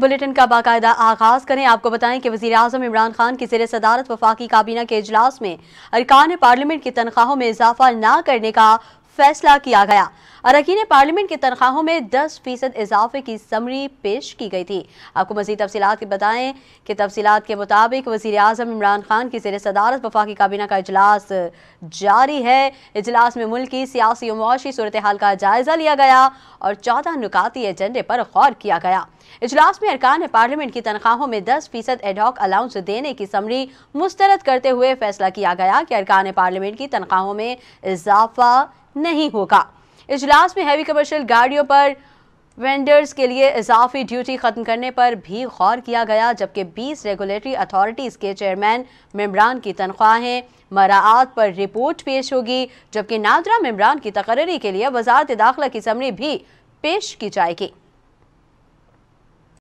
bulletin का बाकायदा आगाज करें आपको बताएं कि वजी अजम इमरान खान की जेर सदारत वफाकी काबीना के अजलास में अरकान पार्लियामेंट की तनख्वाहों में इजाफा न करने का फैसला किया गया ने पार्लियामेंट की तनख्वाहों में दस फीसद इजाफे की समरी पेश की गई थी आपको मजीद तफसीत बताएं कि तफसीत के मुताबिक वजी अजम इमरान खान की जेर सदारत वफाकी काबीना का अजलास जारी है इजलास में मुल्क की सियासी और मुआशी सूरत हाल का जायजा लिया गया और चौदह नुकाती एजेंडे पर गौर किया गया इजलास में अरकान पार्लियामेंट की तनख्वाहों में दस फीसद एडॉक अलाउंस देने की समरी मुस्तरद करते हुए फैसला किया गया कि अरकान पार्लियामेंट की तनख्वाहों में इजाफा नहीं होगा इजलास में हैवी कमर्शियल गाड़ियों पर वेंडर्स के लिए इजाफी ड्यूटी खत्म करने पर भी गौर किया गया जबकि 20 रेगुलेटरी अथॉरिटीज़ के चेयरमैन मम्बरान की तनख्वाहें मराआत पर रिपोर्ट पेश होगी जबकि नादरा मम्बरान की तकर्री के लिए वजारत दाखिला की समरी भी पेश की जाएगी